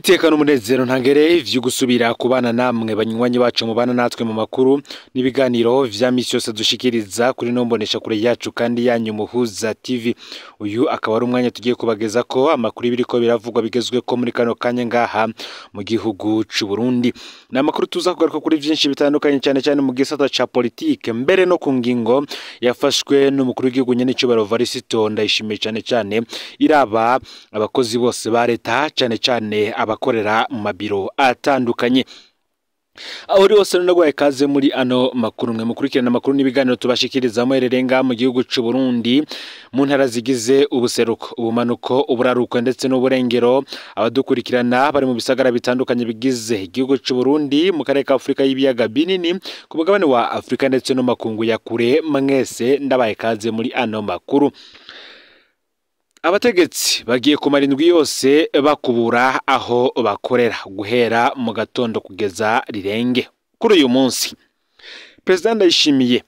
iteka n'umunezero ntangere ibyo gusubira kubana namwe banywanyi bacu mubana natwe mu makuru n'ibiganiro vya misi yose dushikiriza kuri no kure yacu kandi yanyu muhuza TV uyu akaba ari umwanya tugiye kubageza ko amakuru biriko biravugwa bigezwe ko muri kano kanya ngaha mu gihugu c'u Burundi ni amakuru tuza kuri byinshi bitandukanye cyane cyane mu gisata cya politiki mbere no ku ngingo yafashwe n'umukuru w'igihugu nyenicubaro varisito ndayishimiye cyane cyane iraba abakozi bose ba leta cyane cyane abakorera mu mabiro atandukanye aho uri hose narwaye ikaze muri ano makuru mwe mukurikirana amakuru n'ibiganiro tubashikiriza muhererenga mu gihugu cy'u Burundi mu ntara zigize ubuseruko ubumanuko uburaruko ndetse n'uburengero abadukurikirana bari mu bisagara bitandukanye bigize igihugu cy'u Burundi mu karere ka Afurika y'ibiyaga binini ku mugabane wa Afurika ndetse no makungu ya kure mwese ndabaye ikaze muri ano makuru abategetsi bagiye kumara indwi yose bakubura aho bakorera guhera mu gatondo kugeza rirenge kuri uyu munsi perezida ndayishimiye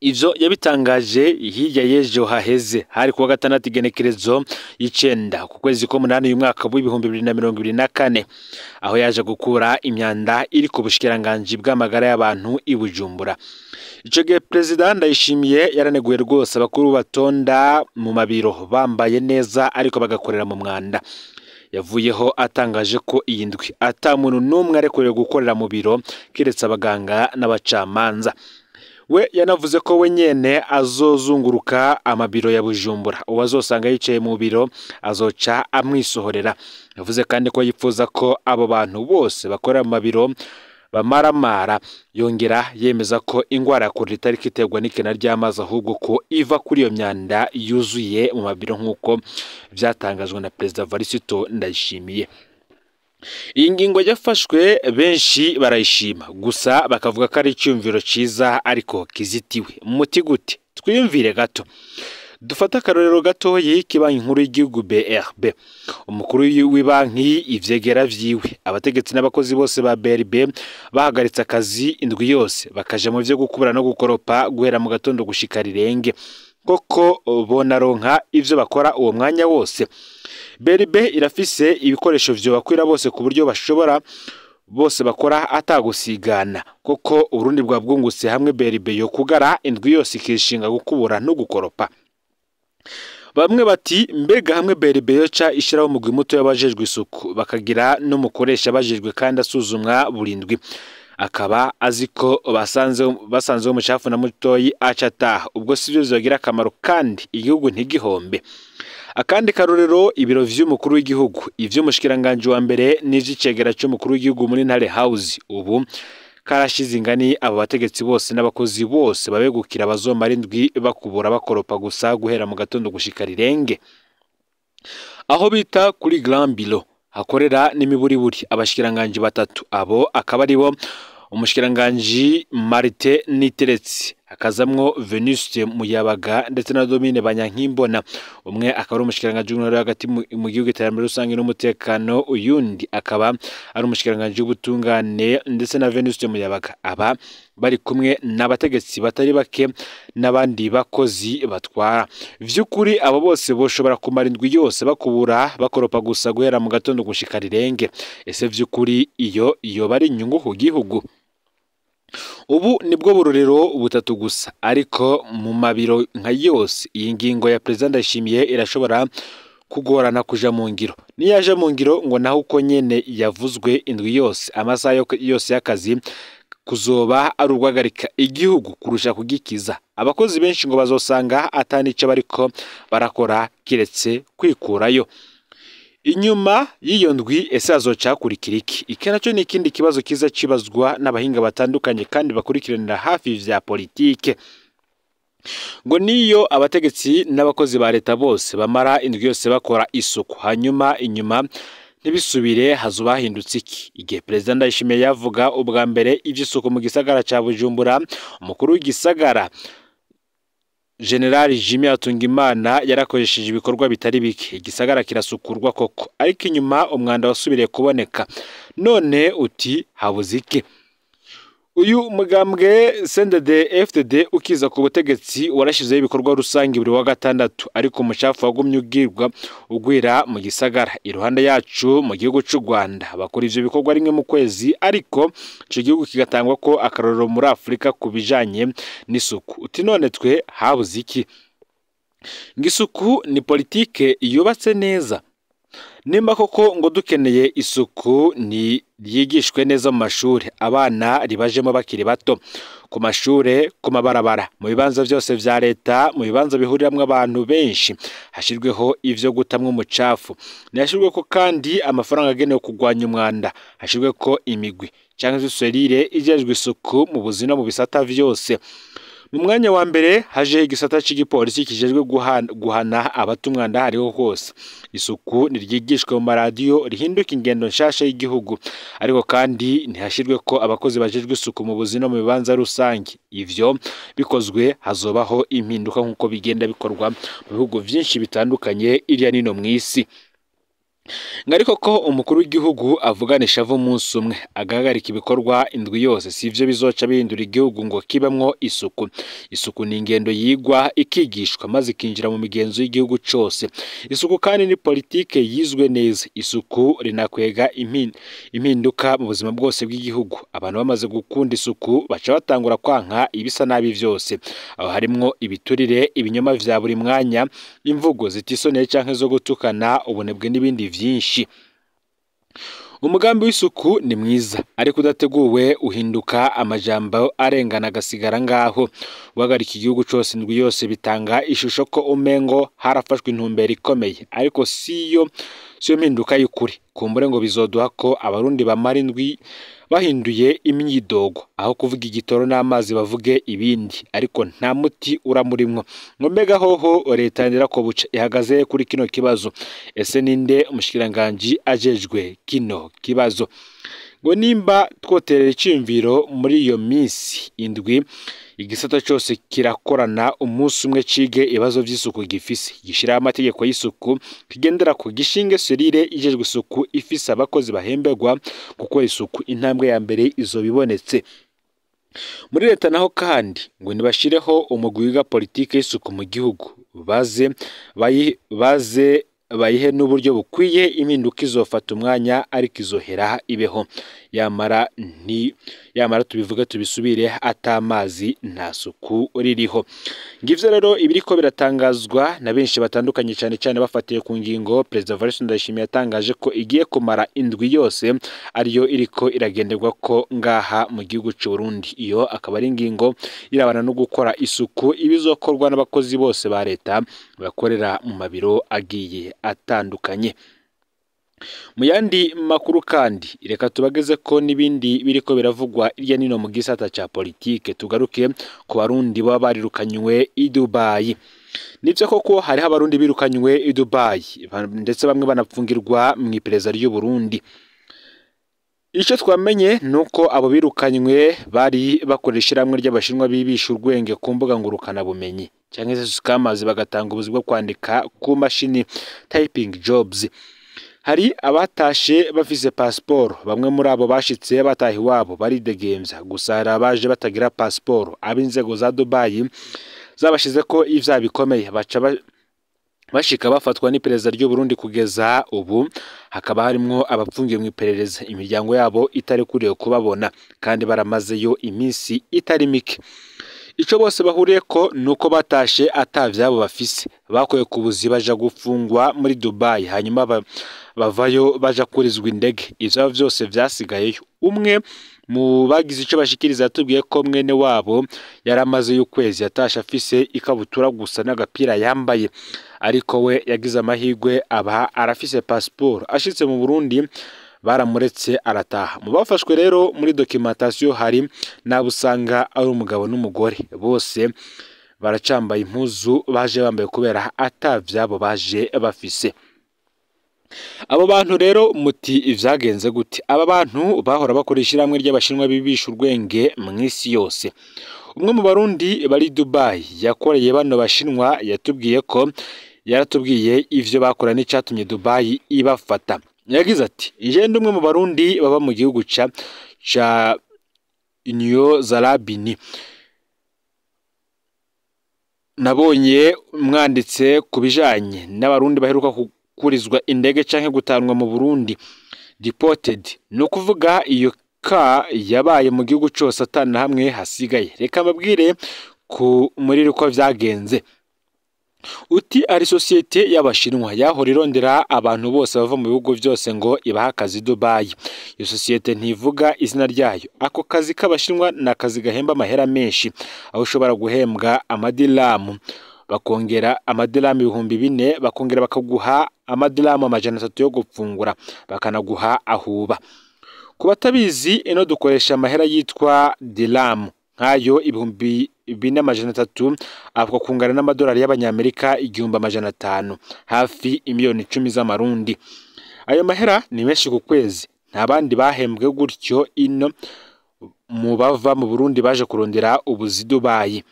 ivyo yabitangaje hirya y'ejo haheze hari kuwa gatandatu igenekerezo y’icyenda ku kwezi k'umunani uyu mwaka w'ibihumbi bibiri na mirongo ibiri na kane aho yaje gukura imyanda iri ku bushikiranganji bw'amagara y'abantu i bujumbura ico gihe perezida ndayishimiye yaraneguye rwose abakuru batonda mu mabiro bambaye neza ariko bagakorera mu mwanda yavuyeho atangaje ko iyi ndwi ata muntu n'umwe arekuriwe gukorera mu biro keretse abaganga n'abacamanza we yanavuze ko we nyine azozunguruka amabiro ya bujumbura uwo azosanga yicaye mu biro azoca amwisohorera yavuze kandi ko yifuza ko abo bantu bose bakora amabiro bamaramara yongera yemeza ko indwara ya korera itari iterwa n'ikena ry'amazi ahubwo ko iva kuri iyo myanda yuzuye mu mabiro nk'uko byatangajwe na perezida varisito ndayishimiye Iyi ngingo yafashwe benshi barayishima gusa bakavuga ko ari icyumviro cyiza ariko kizitiwe muti gute twiyumvire gato dufate akarorero gatoya k'ibanki nkuru y'igihugu brb umukuru w'ibanki ibyegera byiwe abategetsi n'abakozi bose ba brb bahagaritse akazi indwi yose bakaja mu byo gukubura no gukoropa guhera mu gatondo gushika rirenge koko bonaronka ibyo bakora uwo mwanya wose beribe irafise ibikoresho byobakwira bose ku buryo bashobora bose bakora atagusigana kuko urundi bwabwungutse hamwe beribe yo kugara indwi yose ikishinga gukubura no gukoropa bamwe bati mbega hamwe beribe yoca ishyiraho umugwi muto y'abajejwe isuku bakagira n'umukoresha abajejwe kandi asuzumwa burindwi akaba azi ko basanzeho umucafu na mutoyi acata ubwo si byo bizagira akamaro kandi igihugu ntigihombe akandi karorero ibiro vy'umukuru w'igihugu ivy'umushikiranganje wa mbere n'ivy'icegera cy’umukuru w'igihugu muri ntare house ubu karashize ingani abo bategetsi bose n'abakozi bose babegukira bazomara indwi bakubura bakoropa gusa guhera mu gatondo gushika rirenge aho bita kuri grand biro hakorera n'imiburiburi abashikiranganje batatu abo akaba aribo umushikiranganje Marite Niteretse hakazamwo Venuste Muyabaga ndetse na Domine Banyankimbona umwe akaba ari umushikiranganje w'intore hagati mu gihugu iterambere rusange n'umutekano uyundi akaba ari umushikiranganje w'ubutungane ndetse na Venuste Muyabaga aba bari kumwe n'abategetsi batari bake n'abandi bakozi batwara by'ukuri abo bose boshobora kumara indwi yose bakubura bakoropa gusa guhera mu gatondo gushika rirenge ese by'ukuri iyo iyo bari inyungu ku gihugu ubu nibwo bururiro butatu gusa ariko mu mabiro nka yose iyi ngingo ya perezida ndayishimiye irashobora kugorana kuja mu ngiro niyaje mu ngiro ngo naho uko nyene yavuzwe indwi yose amasaha yose y'akazi kuzoba ari urwagarika igihugu kurusha kugikiza abakozi benshi ngo bazosanga atanico bariko barakora kiretse kwikurayo inyuma y'iyo ndwi ese hazoca hakurikira iki iki nacyo ni ikindi kibazo kiza kibazwa n'abahinga batandukanye kandi bakurikiranira hafi vya politike ngo niyo abategetsi n'abakozi ba leta bose bamara indwi yose bakora isuku hanyuma inyuma ntibisubire hazuba hahindutse iki igihe perezida ndayishimiye yavuga ubwa mbere iby'isuku mu gisagara cya bujumbura umukuru w'igisagara General jimmy Atungimana yarakoresheje ibikorwa bitari bike igisagara kirasukurwa koko ariko inyuma umwanda wasubiriye kuboneka none uti habuzike iki uyu mugambwe sendede fdd ukiza ku butegetsi warashyizeho ibikorwa rusange buri wa gatandatu ariko umushafu wagumye ubwirwa ugwira mu gisagara iruhande yacu mu gihugu cy'u rwanda bakora ibyo bikorwa rimwe mu kwezi ariko icyo gihugu kigatangwa ko akarorero muri afurika ku bijyanye n'isuku uti none twe habuze iki ngo isuku ni politike yubatse neza nimba koko ngo dukeneye isuku ni ryigishwe neza mu mashuri abana ribajemo bakiri bato ku mashuri ku mabarabara mu bibanza byose bya leta mu bibanza bihuriramo abantu benshi hashyirweho ibyo gutamwa umucafu ntihashyirwe ko kandi amafaranga agenewe kurwanya umwanda hashyirwe ko imigwi cyangwa se serire ijejwe isuku mu buzima mu bisata byose mu mwanya wa mbere haje igisata cy'igipolisi kijejwe guhana abata umwanda hose isuku niryigishwe mu maradiyo rihinduka ingendo nshasha y'igihugu ariko kandi ntihashyirwe ko abakozi bajejwe isuku mu buzima mu bibanza rusange ivyo bikozwe hazobaho impinduka nk'uko bigenda bikorwa mu bihugu byinshi bitandukanye irya nino mu isi ngo ariko ko umukuru w'igihugu avugana ishavu umunsi umwe agahagarika ibikorwa indwi yose si ibyo bizoca bihindura igihugu ngo kibamwo isuku isuku ni ingendo yigwa ikigishwa maze ikinjira mu migenzo y'igihugu cyose isuku kandi ni politike yizwe neza isuku rinakwega impinduka mu buzima bwose bw'igihugu abantu bamaze gukunda isuku baca batangura kwanka ibisa nabi byose aho harimo ibiturire ibinyoma bya buri mwanya imvugo zitisoneye cyangwa zo gutukana ubunebwe n'ibindi byinshi umugambi w'isuku ni mwiza ariko udateguwe uhinduka amajambo arengana agasigara ngaho uhagarika igihugu cyose indwi yose bitanga ishusho ko umengo harafashwe intumbero ikomeye ariko si yo mpinduka y'ukuri kumbure ngo bizoduha ko abarundi bamara indwi bahinduye imyidogo aho kuvuga igitoro n'amazi bavuge ibindi ariko nta muti uramurimwo nkomega hoho leta ya nderakobuca ihagaze kuri kino kibazo ese ninde umushikiranganji ajejwe kino kibazo ngo nimba twoterera icyumviro muri iyo minsi indwi igisata cyose kirakorana umunsi umwe cige ibibazo by'isuku gifise gishyiraho amategeko y'isuku kigendera ku gishinge serire ijejwe isuku ifise abakozi bahemberwa gukora isuku intambwe ya mbere izo bibonetse muri leta naho kandi ngo ntibashyireho umugwi wiga politiki y'isuku mu gihugu baze baze bayihe n'uburyo bukwiye impinduka izofata umwanya ariko izohera ibeho yamara ni yamara tubivuga tubisubire atamazi nta suku ririho ngivyo rero ibiriko biratangazwa na benshi batandukanye cyane cyane bafatiye ku ngingo perezida Valens Ndayishimiye yatangaje ko igiye kumara indwi yose ariyo iriko iragenderwa ko ngaha mu gihugu cy'u Burundi iyo akaba ari ingingo irabana no gukora isuku ibizokorwa n'abakozi bose ba leta bakorera mu mabiro agiye atandukanye mu yandi makuru kandi reka tubageze ko n'ibindi biri ko biravugwa hirya nino mu gisata cya politike tugaruke ku barundi baba barirukanywe i dubayi nibyo koko hariho abarundi birukanywe i dubayi ndetse bamwe banapfungirwa mu iperereza ry'uburundi icyo twamenye ni uko abo birukanywe bari bakoresha ishyirahamwe ry'abashinwa bibisha urwenge ku mbuga ngurukanabumenyi cyangwa se sikamazi bagatanga ubuzi bwo kwandika ku mashini tayipingi jobs hari abatashye bafize pasiporo bamwe muri abo bashitse bataha iwabo baridegemvya gusa hari abaje batagira pasiporo ab'inzego za dubayi zabashize ko ivyaha bikomeye baca bashika bafatwa n'iperereza ry'u Burundi kugeza ubu hakaba harimo abapfungiwe mu iperereza imiryango yabo itari itarekuriwe kubabona kandi baramazeyo iminsi itari mike icyo bose bahuriye ko uko batashe atabyabo bafise bakuye ku buzi baja gufungwa muri Dubai hanyuma bavayo baja kurizwa indege ivyo byose byasigayeyo umwe mu bagize icyo bashikiriza yatubwiye ko mwene wabo yari amaze y’ukwezi yatashe afise ikabutura gusa n'agapira yambaye ariko we yagize amahirwe aba arafise pasiporo ashyitse mu burundi baramuretse arataha mu bafashwe rero muri dokimentasiyo hari n'abo usanga ari umugabo n'umugore bose baracambaye impuzu baje bambaye kubera ata byabo baje bafise abo bantu rero muti ibyagenze gute aba bantu bahora bakora ishyirahamwe ry'abashinwa bibisha urwenge mu isi yose umwe mu barundi bari dubayi yakoreye bano bashinwa yatubwiye ko yaratubwiye ibyo bakora n'icyatumye dubayi ibafata yagize ati ngende umwe mu barundi baba mu gihugu cya cya niyo zarabini nabonye mwanditse ku bijyanye n'abarundi baheruka kurizwa indege canke gutanwa mu burundi dipotedi ni ukuvuga iyo ka yabaye mu gihugu cyose atana hamwe hasigaye reka mbabwire ku muri uko byagenze uti ari sosiyete y'abashinwa yahora irondera abantu bose bava mu bihugu byose ngo ibahe akazi dubayi iyo sosiyete ntivuga izina ryayo ako kazi k'abashinwa ni akazi gahemba amahera menshi aho ushobora guhembwa amadiramu bakongera amadirama ibihumbi bine bakongera bakaguha amadirama amajana atatu yo gufungura bakanaguha ahuba ku batabizi ino dukoresha amahera yitwa diramu nk'ayo ibihumbi bine amajana atatu avuga kungana n'amadolari y'abanyamerika igihumbi amajana atanu hafi miliyoni icumi z'amarundi ayo mahera ni menshi ku kwezi nta bandi bahembwe gutyo ino mu bava mu burundi baje kurondera ubuzidubayi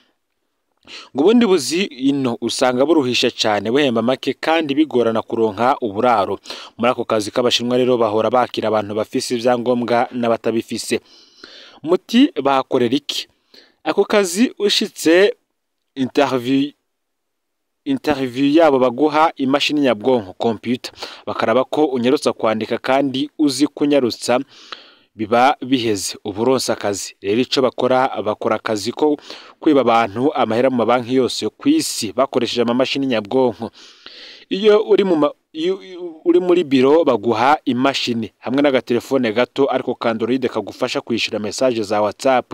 ngo ubundi buzi ino usanga buruhisha cyane buhemba make kandi bigorana kuronka uburaro muri ako kazi k'abashinwa rero bahora bakira abantu bafise ibyangombwa n'abatabifise muti bahakorera iki ako kazi ushitse interview interview yabo baguha imashini nyabwonko computer bakaraba ko unyarutsa kwandika kandi uzi kunyarutsa biba biheze uburonsa akazi rero icyo bakora bakora akazi ko kwiba abantu amahera mu mabanki yose ku isi bakoresheje amamashini nyabwonko iyo uri mu uri muri biro baguha imashini hamwe n'agatelefone gato ariko ka kagufasha kwishyura mesaje za whatsapp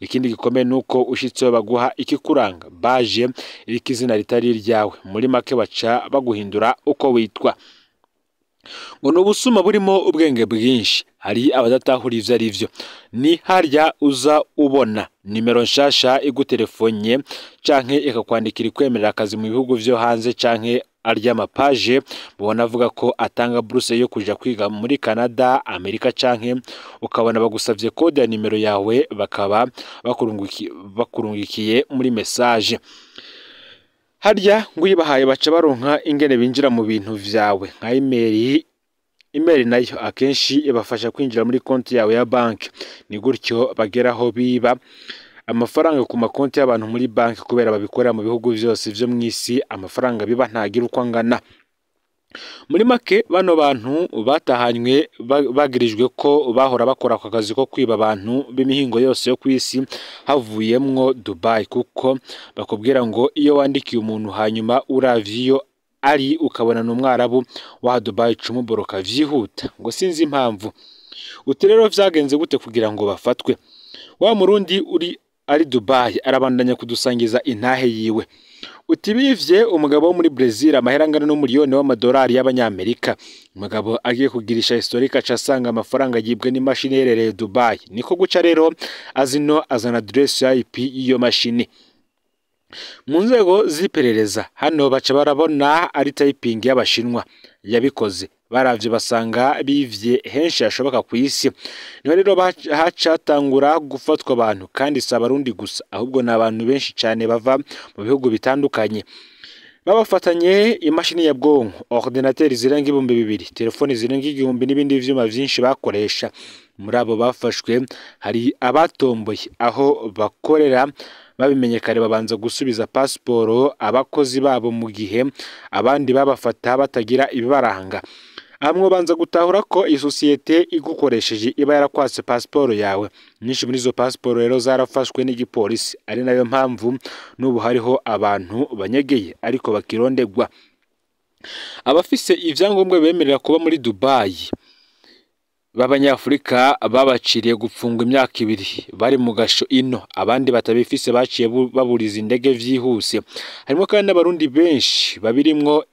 ikindi gikomeye ni uko ushyitseho baguha ikikuranga baje iriko izina ritari ryawe muri make baca baguhindura uko witwa ngo ni ubusuma burimo ubwenge bwinshi hari abadatahura ibyo ari byo ni harya uza ubona nimero nshyashya igutelefonnye canke ikakwandikira ikwemerera akazi mu bihugu byo hanze canke ary'amapaje mubona avuga ko atanga buruse yo kujya kwiga muri canada amerika canke ukabona bagusabye kode ya nimero yawe bakaba bakurungikiye muri mesaje harya ngo uyibahaye baca baronka ingene binjira mu bintu vyawe nka imeri imeri nayo akenshi ibafasha kwinjira muri konti yawe ya banki ni gutyo bageraho biba amafaranga ku makonti y'abantu muri banki kubera babikorera mu bihugu byose byo mu isi amafaranga biba ntagira uko angana muri make bano bantu batahanywe bagirijwe ko bahora bakora ku kazi ko kwiba abantu b'imihingo yose yo ku isi havuyemwo dubayi kuko bakubwira ngo iyo wandikiye umuntu hanyuma uravye ari ukabona ni umwarabu wa dubayi cumuboroka vyihuta ngo sinzi impamvu uti rero vyagenze gute kugira ngo bafatwe wa murundi uri ari dubayi arabandanya kudusangiza intahe yiwe utibivye umugabo wo muri Brazil amahera angana n'umuriyoni w'amadolari y'abanyamerika umugabo agiye kugirisha historika acasanga amafaranga yibwe n'imashini iherereye Dubai niko guca rero azino azana adiresi ya IP iyo mashini mu nzego z'iperereza hano baca barabona ari tayipingi y'abashinwa yabikoze baravye basanga bivye henshi hashoboka ku isi niho rero hacatangura gufatwa abantu kandi si abarundi gusa ahubwo ni abantu benshi cyane bava mu bihugu bitandukanye babafatanye imashini ya nyabwonko ordinateri zirenga ibihumbi bibiri telefoni zirenga igihumbi n'ibindi byuma byinshi bakoresha muri abo bafashwe hari abatomboye aho bakorera babimenye kare babanza gusubiza pasiporo abakozi babo mu gihe abandi babafata batagira ibibaranga ahamwe ubanza gutahura ko isosiyete igukoresheje iba yarakwatse pasiporo yawe nyinshi muri izo pasiporo rero zarafashwe n'igipolisi ari nayo mpamvu n'ubu hariho abantu banyegeye ariko bakirondegwa abafise ibyangombwa bemerera kuba muri dubayi b'abanyafurika babaciriye gupfunga imyaka ibiri bari mu gasho ino abandi batabifise baciye baburiza indege byihuse harimo kandi n'abarundi benshi babirimo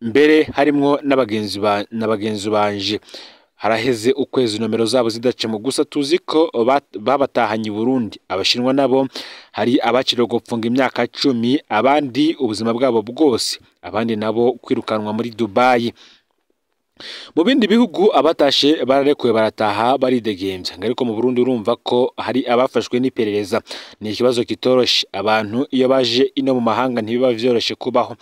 mbere harimwo na bagenzi banje haraheze ukwezi nomero zabo zidacemo gusa tuzi ko babatahanye i burundi abashinwa nabo hari abaciriwe gupfunga imyaka cumi abandi ubuzima bwabo bwose abandi nabo kwirukanwa muri dubayi mu bindi bihugu abatashe bararekuwe barataha baridegembya ariko mu Burundi urumva ko hari abafashwe n'iperereza ni ikibazo kitoroshye abantu iyo baje ino mu mahanga ntibiba byoroshye kubaho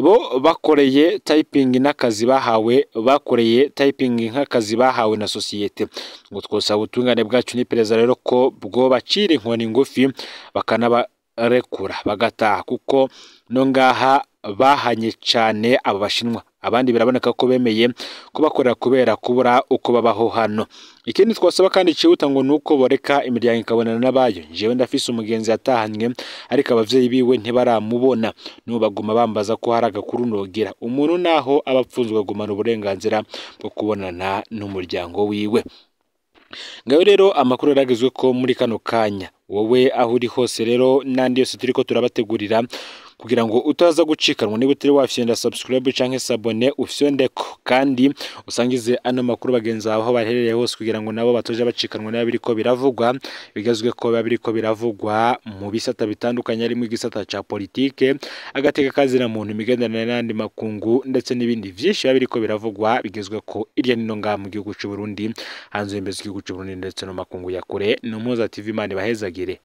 bo bakoreye tayipingi n'akazi bahawe bakoreye tayipingi nk'akazi bahawe na sosiyete ngo twosaba ubutungane bwacu n'iperereza rero ko bwo bacira inkoni ngufi bakanabarekura bagataha kuko no ngaha bahanye cyane abo bashinwa abandi biraboneka ko bemeye kubakorera kubera kubura uko babaho hano ikindi twasaba kandi cyihuta ngo ni uko boreka imiryango ikabonana n'abayo njyewe ndafise umugenzi yatahanywe ariko ababyeyi biwe ntibaramubona n'ubu baguma bambaza ko hari agakuru nogera umuntu naho aba agumana uburenganzira bwo kubonana n'umuryango wiwe ngaho rero amakuru yaragezwe ko muri kano kanya wowe aho uri hose rero n'andi yose turi ko turabategurira kugira ngo utaza gucikanwa niba utari wafyenda subscribe cyangwa sabone ufyondeko kandi usangize ano makuru bagenzi bawe aho baherereye hose kugira ngo nabo batoje bacikanwa niba biriko biravugwa bigazwe ko biba biriko biravugwa mu bisata bitandukanye harimo igisata cya politike agateka kazira muntu imigenderanire n'andi makungu ndetse n'ibindi byinshi biba biriko biravugwa bigezwe ko irya nino ngaha mu gihugu cy'u Burundi hanze y'imbere z'igihugu cy'u Burundi ndetse no makungu ya kure ni umuza TV imana ibahezagire